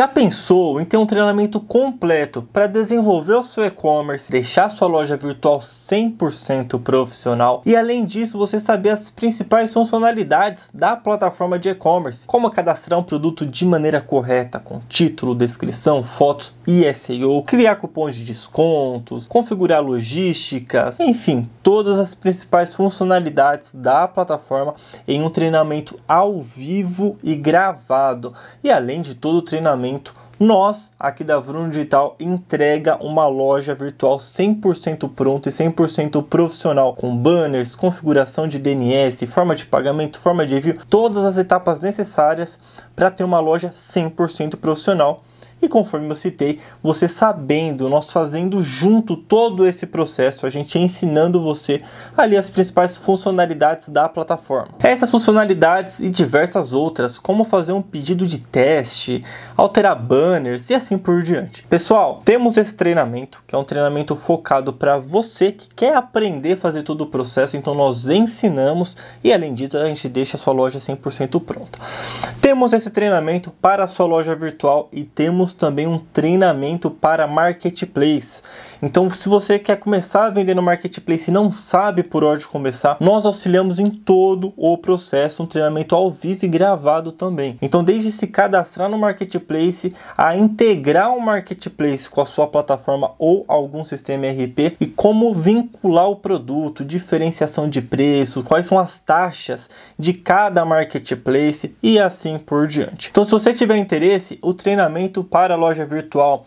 Já pensou em ter um treinamento completo para desenvolver o seu e-commerce, deixar sua loja virtual 100% profissional e além disso você saber as principais funcionalidades da plataforma de e-commerce, como cadastrar um produto de maneira correta com título, descrição, fotos e SEO, criar cupons de descontos, configurar logísticas, enfim, todas as principais funcionalidades da plataforma em um treinamento ao vivo e gravado. E além de todo o treinamento momento, nós, aqui da Bruno Digital, entrega uma loja virtual 100% pronta e 100% profissional, com banners, configuração de DNS, forma de pagamento, forma de envio, todas as etapas necessárias para ter uma loja 100% profissional e conforme eu citei, você sabendo, nós fazendo junto todo esse processo, a gente ensinando você ali as principais funcionalidades da plataforma. Essas funcionalidades e diversas outras, como fazer um pedido de teste, alterar banners e assim por diante. Pessoal, temos esse treinamento, que é um treinamento focado para você que quer aprender a fazer todo o processo, então nós ensinamos e além disso a gente deixa a sua loja 100% pronta. Temos esse treinamento para a sua loja virtual e temos temos também um treinamento para marketplace. Então, se você quer começar a vender no marketplace e não sabe por onde começar, nós auxiliamos em todo o processo, um treinamento ao vivo e gravado também. Então, desde se cadastrar no marketplace, a integrar o marketplace com a sua plataforma ou algum sistema RP e como vincular o produto, diferenciação de preço, quais são as taxas de cada marketplace e assim por diante. Então, se você tiver interesse, o treinamento para para a loja virtual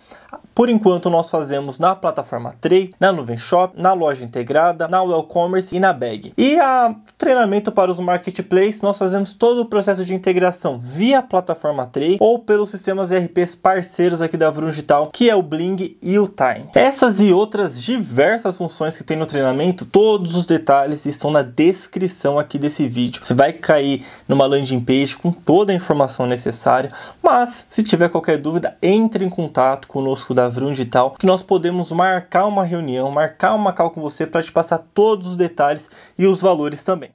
por enquanto, nós fazemos na plataforma Trey, na Nuvem Shop, na loja integrada, na WellCommerce e na Bag. E a treinamento para os marketplaces, nós fazemos todo o processo de integração via plataforma Trey ou pelos sistemas ERPs parceiros aqui da Vroom Digital, que é o Bling e o Time. Essas e outras diversas funções que tem no treinamento, todos os detalhes estão na descrição aqui desse vídeo. Você vai cair numa landing page com toda a informação necessária, mas se tiver qualquer dúvida, entre em contato conosco conosco da e Digital, que nós podemos marcar uma reunião, marcar uma call com você para te passar todos os detalhes e os valores também.